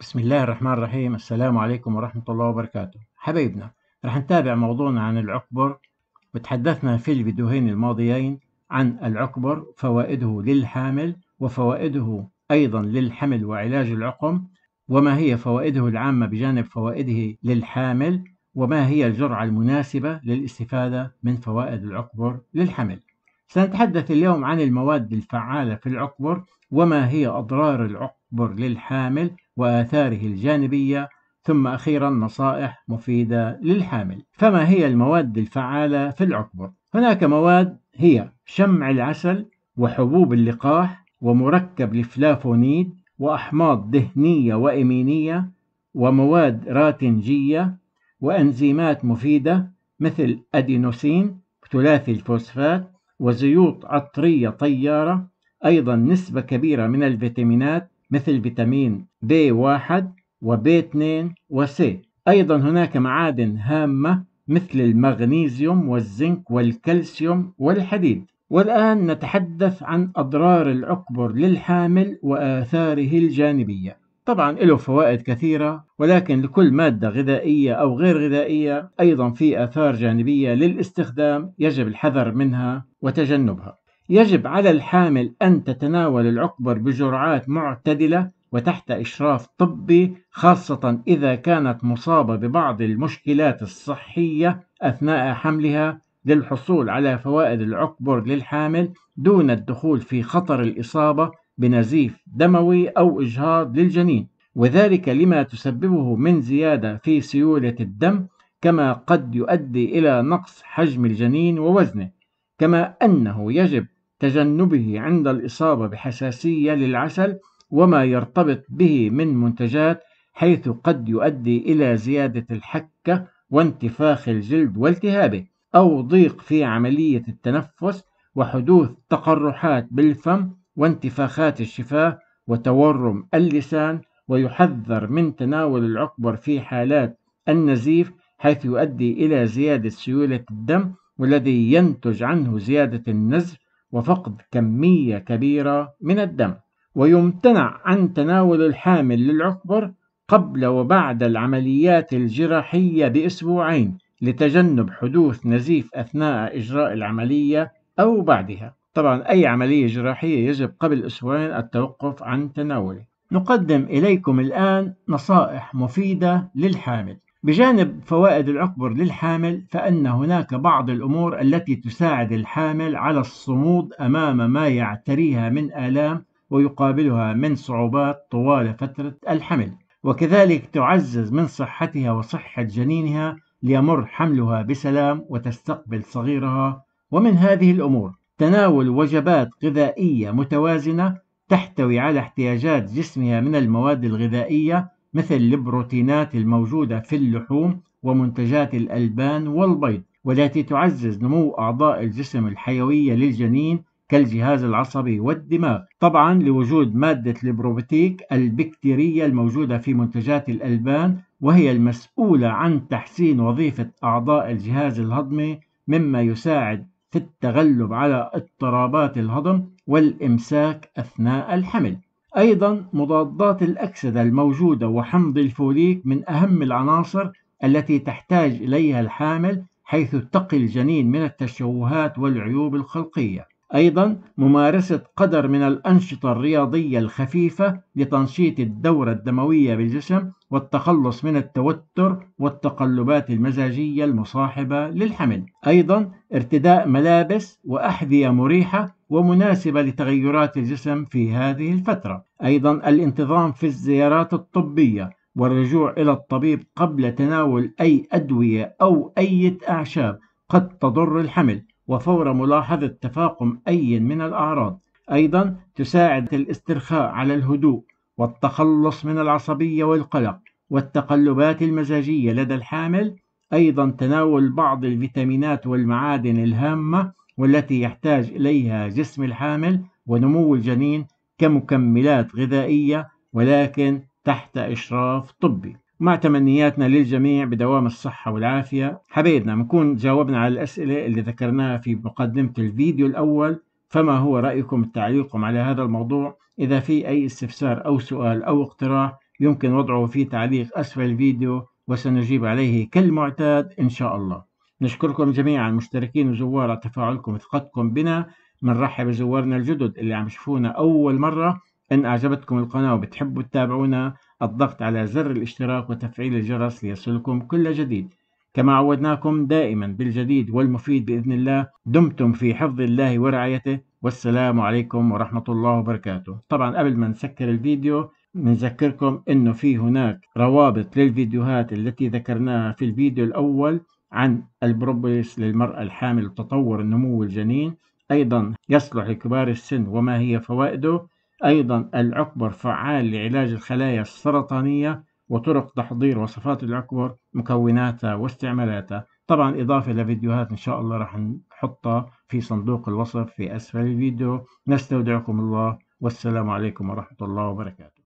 بسم الله الرحمن الرحيم السلام عليكم ورحمة الله وبركاته حبيبنا رح نتابع موضوعنا عن العقبر وتحدثنا في الفيديوهين الماضيين عن العقبر فوائده للحامل وفوائده أيضا للحمل وعلاج العقم وما هي فوائده العامة بجانب فوائده للحامل وما هي الجرعة المناسبة للاستفادة من فوائد العقبر للحمل سنتحدث اليوم عن المواد الفعالة في العقبر وما هي أضرار العقبر للحامل وآثاره الجانبية ثم أخيرا نصائح مفيدة للحامل فما هي المواد الفعالة في العكبر؟ هناك مواد هي شمع العسل وحبوب اللقاح ومركب الفلافونيد وأحماض دهنية وإمينية ومواد راتنجية وأنزيمات مفيدة مثل أدينوسين ثلاثي الفوسفات وزيوت عطرية طيارة أيضا نسبة كبيرة من الفيتامينات مثل فيتامين B1 وB2 وC أيضا هناك معادن هامة مثل المغنيسيوم والزنك والكالسيوم والحديد والآن نتحدث عن أضرار العقبر للحامل وآثاره الجانبية طبعا له فوائد كثيرة ولكن لكل مادة غذائية أو غير غذائية أيضا في آثار جانبية للاستخدام يجب الحذر منها وتجنبها يجب على الحامل أن تتناول العقبر بجرعات معتدلة وتحت إشراف طبي خاصة إذا كانت مصابة ببعض المشكلات الصحية أثناء حملها للحصول على فوائد العقبر للحامل دون الدخول في خطر الإصابة بنزيف دموي أو إجهاض للجنين وذلك لما تسببه من زيادة في سيولة الدم كما قد يؤدي إلى نقص حجم الجنين ووزنه كما أنه يجب تجنبه عند الإصابة بحساسية للعسل وما يرتبط به من منتجات حيث قد يؤدي إلى زيادة الحكة وانتفاخ الجلد والتهابه أو ضيق في عملية التنفس وحدوث تقرحات بالفم وانتفاخات الشفاه وتورم اللسان ويحذر من تناول العكبر في حالات النزيف حيث يؤدي إلى زيادة سيولة الدم والذي ينتج عنه زيادة النزف وفقد كمية كبيرة من الدم ويمتنع عن تناول الحامل للعكبر قبل وبعد العمليات الجراحية بأسبوعين لتجنب حدوث نزيف أثناء إجراء العملية أو بعدها طبعا أي عملية جراحية يجب قبل أسبوعين التوقف عن تناوله نقدم إليكم الآن نصائح مفيدة للحامل بجانب فوائد العقبر للحامل فإن هناك بعض الأمور التي تساعد الحامل على الصمود أمام ما يعتريها من آلام ويقابلها من صعوبات طوال فترة الحمل وكذلك تعزز من صحتها وصحة جنينها ليمر حملها بسلام وتستقبل صغيرها ومن هذه الأمور تناول وجبات غذائية متوازنة تحتوي على احتياجات جسمها من المواد الغذائية مثل البروتينات الموجودة في اللحوم ومنتجات الألبان والبيض والتي تعزز نمو أعضاء الجسم الحيوية للجنين كالجهاز العصبي والدماغ طبعا لوجود مادة البروبتيك البكتيرية الموجودة في منتجات الألبان وهي المسؤولة عن تحسين وظيفة أعضاء الجهاز الهضمي مما يساعد في التغلب على اضطرابات الهضم والإمساك أثناء الحمل أيضا مضادات الأكسدة الموجودة وحمض الفوليك من أهم العناصر التي تحتاج إليها الحامل حيث تقي الجنين من التشوهات والعيوب الخلقية أيضا ممارسة قدر من الأنشطة الرياضية الخفيفة لتنشيط الدورة الدموية بالجسم والتخلص من التوتر والتقلبات المزاجية المصاحبة للحمل. أيضا ارتداء ملابس وأحذية مريحة ومناسبة لتغيرات الجسم في هذه الفترة. أيضا الانتظام في الزيارات الطبية والرجوع إلى الطبيب قبل تناول أي أدوية أو أي أعشاب قد تضر الحمل. وفور ملاحظة تفاقم أي من الأعراض أيضا تساعد الاسترخاء على الهدوء والتخلص من العصبية والقلق والتقلبات المزاجية لدى الحامل أيضا تناول بعض الفيتامينات والمعادن الهامة والتي يحتاج إليها جسم الحامل ونمو الجنين كمكملات غذائية ولكن تحت إشراف طبي مع تمنياتنا للجميع بدوام الصحة والعافية حبايبنا بنكون جاوبنا على الأسئلة اللي ذكرناها في مقدمة الفيديو الأول فما هو رأيكم تعليقكم على هذا الموضوع إذا في أي استفسار أو سؤال أو اقتراح يمكن وضعه في تعليق أسفل الفيديو وسنجيب عليه كالمعتاد إن شاء الله نشكركم جميعا مشتركين وزوار على تفاعلكم وثقتكم بنا بنرحب بزوارنا الجدد اللي عم يشوفونا أول مرة إن أعجبتكم القناة وبتحبوا تتابعونا الضغط على زر الاشتراك وتفعيل الجرس ليصلكم كل جديد كما عودناكم دائما بالجديد والمفيد بإذن الله دمتم في حفظ الله ورعايته والسلام عليكم ورحمة الله وبركاته طبعا قبل ما نسكر الفيديو نذكركم أنه في هناك روابط للفيديوهات التي ذكرناها في الفيديو الأول عن البروبوليس للمرأة الحامل وتطور النمو الجنين أيضا يصلح لكبار السن وما هي فوائده أيضا العكبر فعال لعلاج الخلايا السرطانية وطرق تحضير وصفات العكبر مكوناتها واستعمالاتها طبعا إضافة لفيديوهات إن شاء الله راح نحطها في صندوق الوصف في أسفل الفيديو نستودعكم الله والسلام عليكم ورحمة الله وبركاته